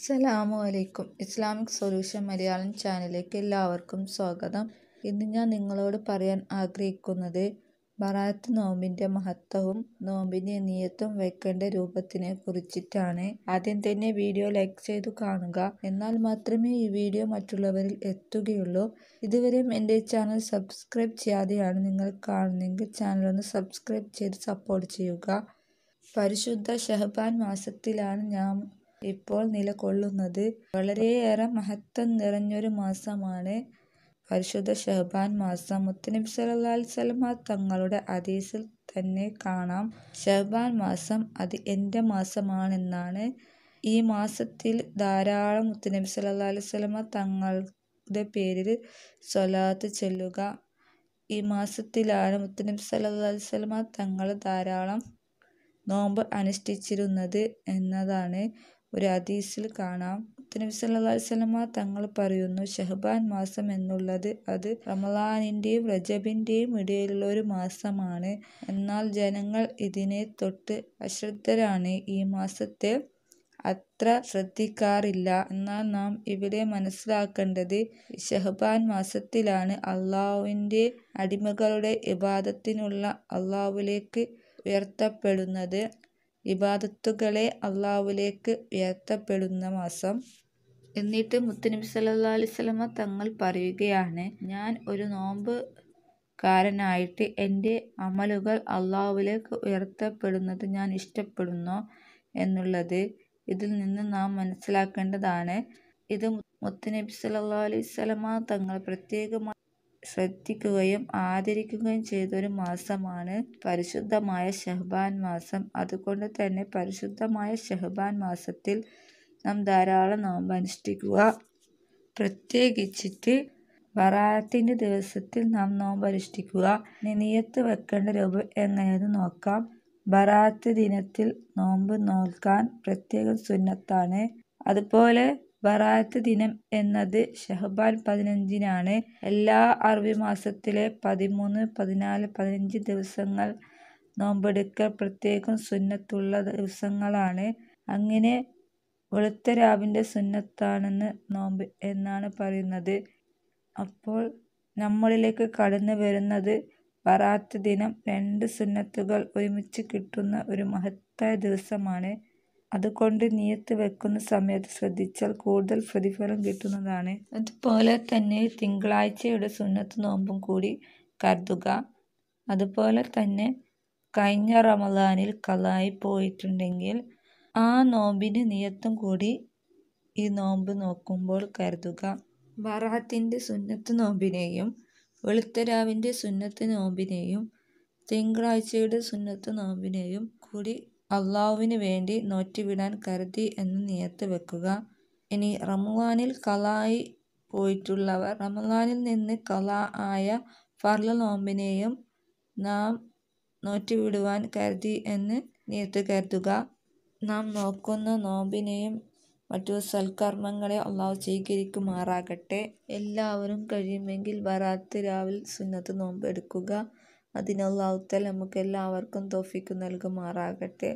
അസ്സലാമു അലൈക്കും Islamic solution Malayalam ചാനലിലേക്ക് എല്ലാവർക്കും സ്വാഗതം ഇന്ന് ഞാൻ നിങ്ങളോട് പറയാൻ ആഗ്രഹിക്കുന്നത് ബറാത്ത് നോമ്പിൻ്റെ മഹത്വവും നോമ്പിൻ്റെ നീയത്തും വെക്കേണ്ട രൂപത്തിനെ കുറിച്ചിട്ടാണ് ആദ്യം തന്നെ വീഡിയോ ലൈക്ക് ചെയ്തു കാണുക എന്നാൽ മാത്രമേ ഈ വീഡിയോ മറ്റുള്ളവരിൽ എത്തുകയുള്ളൂ ഇതുവരെയും എൻ്റെ ചാനൽ സബ്സ്ക്രൈബ് ചെയ്യാതെയാണ് നിങ്ങൾ കാണുന്നതെങ്കിൽ ചാനലൊന്ന് സബ്സ്ക്രൈബ് ചെയ്ത് സപ്പോർട്ട് ചെയ്യുക പരിശുദ്ധ ഷഹബാൻ മാസത്തിലാണ് ഞാൻ ഇപ്പോൾ നിലകൊള്ളുന്നത്. വളരെയേറെ മഹത്വം നിറഞ്ഞൊരു മാസമാണ് പരിശുദ്ധ ഷഹബാൻ മാസം. മുത്തനബി സ്വല്ലല്ലാഹു അലൈഹി വസല്ലമ തങ്ങളുടെ ഹദീസിൽ തന്നെ കാണാം. ഷഹബാൻ മാസം അത് എൻ്റെ മാസമാണെന്നാണ്. ഈ മാസത്തിൽ ധാരാളം മുത്തനബി സ്വല്ലല്ലാഹു അലൈഹി വസല്ലമ തങ്ങളുടെ പേരിൽ സ്വലാത്ത് ചൊല്ലുക. ഈ മാസത്തിലാണ് മുത്തനബി സ്വല്ലല്ലാഹു അലൈഹി വസല്ലമ തങ്ങൾ ധാരാളം നോമ്പ് അനുഷ്ഠിച്ചിരുന്നത് എന്നതാണ് ഒരു ഹദീസിൽ കാണാം മുത്തനബി സല്ലല്ലാഹു അലൈഹി വസല്ലമ തങ്ങൾ പറയുന്നു ഷഹബാൻ മാസം എന്നുള്ളത് അത് റമളാനിൻ്റെയും റജബിൻ്റെയും ഇടയിലുള്ള ഒരു മാസമാണ് എന്നാൽ ജനങ്ങൾ ഇതിനെ തൊട്ട് അശ്രദ്ധരാണ് ഈ മാസത്തെ അത്ര ശ്രദ്ധിക്കാറില്ല എന്നാൽ നാം ഇവിടെ മനസ്സിലാക്കേണ്ടത് ഷഹബാൻ മാസത്തിലാണ് അള്ളാഹുവിൻ്റെ അടിമകളുടെ ഇബാദത്തിനുള്ള അള്ളാഹുവിലേക്ക് ഉയർത്തപ്പെടുന്നത് ഇബാദത്തുകളെ അള്ളാഹുവിലേക്ക് ഉയർത്തപ്പെടുന്ന മാസം. എന്നിട്ട് മുത്തനബി സ്വല്ലല്ലാഹു അലൈഹി തങ്ങൾ പറയുകയാണ്, ഞാൻ ഒരു നോമ്പ് കാരനായിട്ട് എൻ്റെ അമലുകൾ അള്ളാഹുവിലേക്ക് ഉയർത്തപ്പെടുന്നത് ഞാൻ ഇഷ്ടപ്പെടുന്നു എന്നുള്ളത് ഇതിൽ നിന്ന് നാം മനസ്സിലാക്കേണ്ടതാണ്. ഇത് മുത്തനബി സല്ലാ അലൈഹി വസല്ലമ തങ്ങൾ പ്രത്യേകമായി ശ്രദ്ധിക്കുകയും ആദരിക്കുകയും ചെയ്ത ഒരു മാസമാണ് പരിശുദ്ധമായ ഷഹ്ബാൻ മാസം അതുകൊണ്ട് തന്നെ പരിശുദ്ധമായ ഷഹ്ബാൻ മാസത്തിൽ നാം ധാരാളം നോമ്പ് അനുഷ്ഠിക്കുക പ്രത്യേകിച്ചിട്ട് വറാത്തിൻ്റെ ദിവസത്തിൽ നാം നോമ്പ് അനുഷ്ഠിക്കുക നിനിയത്ത് നിയത്ത് വെക്കേണ്ട രൂപം എങ്ങനെയെന്ന് നോക്കാം ബറാത്ത് ദിനത്തിൽ നോമ്പ് നോൽക്കാൻ പ്രത്യേകം സുന്നത്താണ് അതുപോലെ ബറാഅത്ത് ദിനം എന്നത് ഷഹബാൻ പതിനഞ്ചിനാണ്. എല്ലാ അറബി മാസത്തിലെ പതിമൂന്ന്, പതിനാല്, പതിനഞ്ച് ദിവസങ്ങൾ നോമ്പെടുക്കൽ പ്രത്യേകം സുന്നത്തുള്ള ദിവസങ്ങളാണ്. അങ്ങനെ വെളുത്ത സുന്നത്താണെന്ന് നോമ്പ് എന്നാണ് പറയുന്നത്. അപ്പോൾ നമ്മളിലേക്ക് കടന്നു വരുന്നത് വറാത്ത് ദിനം. രണ്ട് സുന്നത്തുകൾ ഒരുമിച്ച് കിട്ടുന്ന ഒരു മഹത്തായ ദിവസമാണ്. അതുകൊണ്ട് നിയത്ത് വെക്കുന്ന സമയത്ത് ശ്രദ്ധിച്ചാൽ കൂടുതൽ പ്രതിഫലം കിട്ടുന്നതാണ്. അതുപോലെ തന്നെ തിങ്കളാഴ്ചയുടെ സുന്നത്ത് നോമ്പും കൂടി കരുതുക. അതുപോലെ തന്നെ കഴിഞ്ഞ റമദാനിൽ കലായി പോയിട്ടുണ്ടെങ്കിൽ ആ നോമ്പിന് നിയത്തും കൂടി ഈ നോമ്പ് നോക്കുമ്പോൾ കരുതുക. ബറാഅത്തിന്റെ സുന്നത്ത് നോമ്പിനെയും വെളുത്തരാവിൻ്റെ സുന്നത്ത് നോമ്പിനെയും തിങ്കളാഴ്ചയുടെ സുന്നത്ത് നോമ്പിനെയും കൂടി അള്ളാഹുവിന് വേണ്ടി നോറ്റുവിടാൻ കരുതി എന്ന് നിയത്ത് വെക്കുക ഇനി റമുവാനിൽ കലായി പോയിട്ടുള്ളവർ റമുവാനിൽ നിന്ന് കല ആയ ഫർല നോമ്പിനെയും നാം നോറ്റുവിടുവാൻ കരുതി എന്ന് നിയത്ത് കരുതുക നാം നോക്കുന്ന നോമ്പിനെയും മറ്റു സൽക്കർമ്മങ്ങളെ അള്ളാഹു സ്വീകരിക്കുമാറാകട്ടെ എല്ലാവരും കഴിയുമെങ്കിൽ വരാത്ത രാവിൽ സുന്നത്ത് നോമ്പെടുക്കുക അതിന് അള്ളാഹുത്താൽ നമുക്ക് എല്ലാവർക്കും തോഫിക്ക് നൽകുമാറാകട്ടെ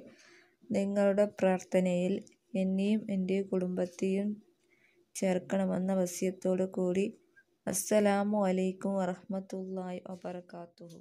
നിങ്ങളുടെ പ്രാർത്ഥനയിൽ എന്നെയും എൻ്റെ കുടുംബത്തെയും ചേർക്കണമെന്ന വസ്യത്തോടു കൂടി അസ്സലാമു അലൈക്കും വറഹമത്തല്ലാഹി വബർക്കാത്തുഹു